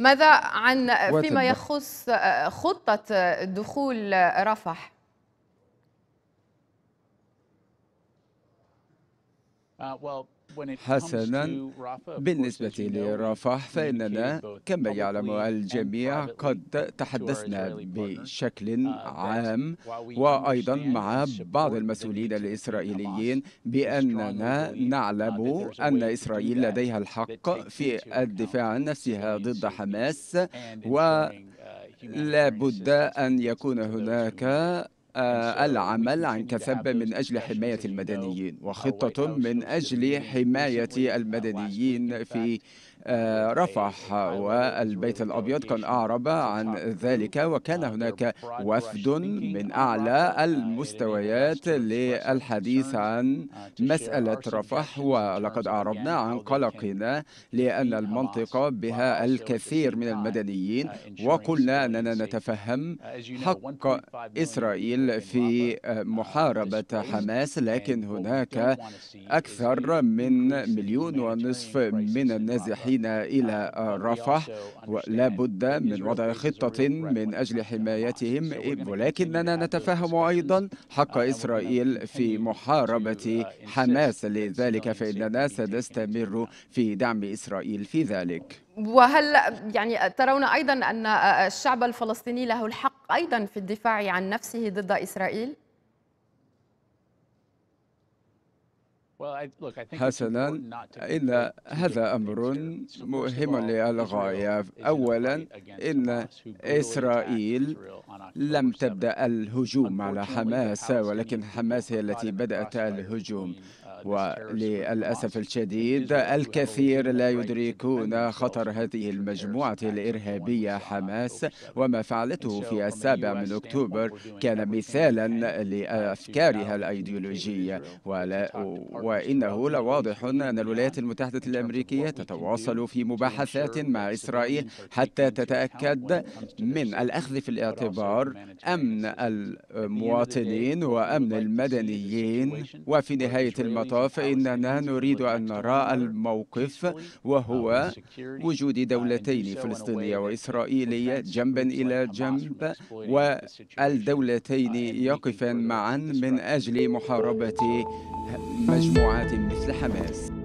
ماذا عن فيما يخص خطة دخول رفح؟ Uh, حسنا بالنسبة لرفح فإننا كما يعلم الجميع قد تحدثنا بشكل uh, عام وأيضا مع بعض المسؤولين الإسرائيليين بأننا uh, نعلم أن إسرائيل لديها الحق في الدفاع عن نفسها ضد حماس ولا بد أن يكون هناك آه، العمل عن كثب من أجل حماية المدنيين وخطة من أجل حماية المدنيين في آه، رفح والبيت الأبيض كان أعرب عن ذلك وكان هناك وفد من أعلى المستويات للحديث عن مسألة رفح ولقد أعربنا عن قلقنا لأن المنطقة بها الكثير من المدنيين وقلنا أننا نتفهم حق إسرائيل في محاربة حماس لكن هناك أكثر من مليون ونصف من النازحين الراحلين إلى آه، رفح ولا بد من وضع خطة من أجل حمايتهم إيه، ولكننا نتفهم أيضا حق إسرائيل في محاربة uh, حماس لذلك فإننا سنستمر في دعم إسرائيل في ذلك وهل يعني ترون أيضا أن آه، آه، الشعب الفلسطيني له الحق أيضا في الدفاع عن نفسه ضد إسرائيل؟ حسنا إن هذا أمر مهم للغاية أولا إن إسرائيل لم تبدأ الهجوم على حماس ولكن حماس هي التي بدأت الهجوم uh, وللأسف الشديد الكثير لا يدركون خطر هذه المجموعة الإرهابية حماس وما فعلته في السابع من أكتوبر كان مثالا لأفكارها الأيديولوجية وإنه لواضح أن الولايات المتحدة الأمريكية تتواصل في مباحثات مع إسرائيل حتى تتأكد من الأخذ في الاعتبار أمن المواطنين وأمن المدنيين وفي نهاية المطاف المطاف إننا نريد أن نرى الموقف وهو وجود دولتين فلسطينية وإسرائيلية جنبا إلى جنب والدولتين يقفان معا من أجل محاربة مجموعات مثل حماس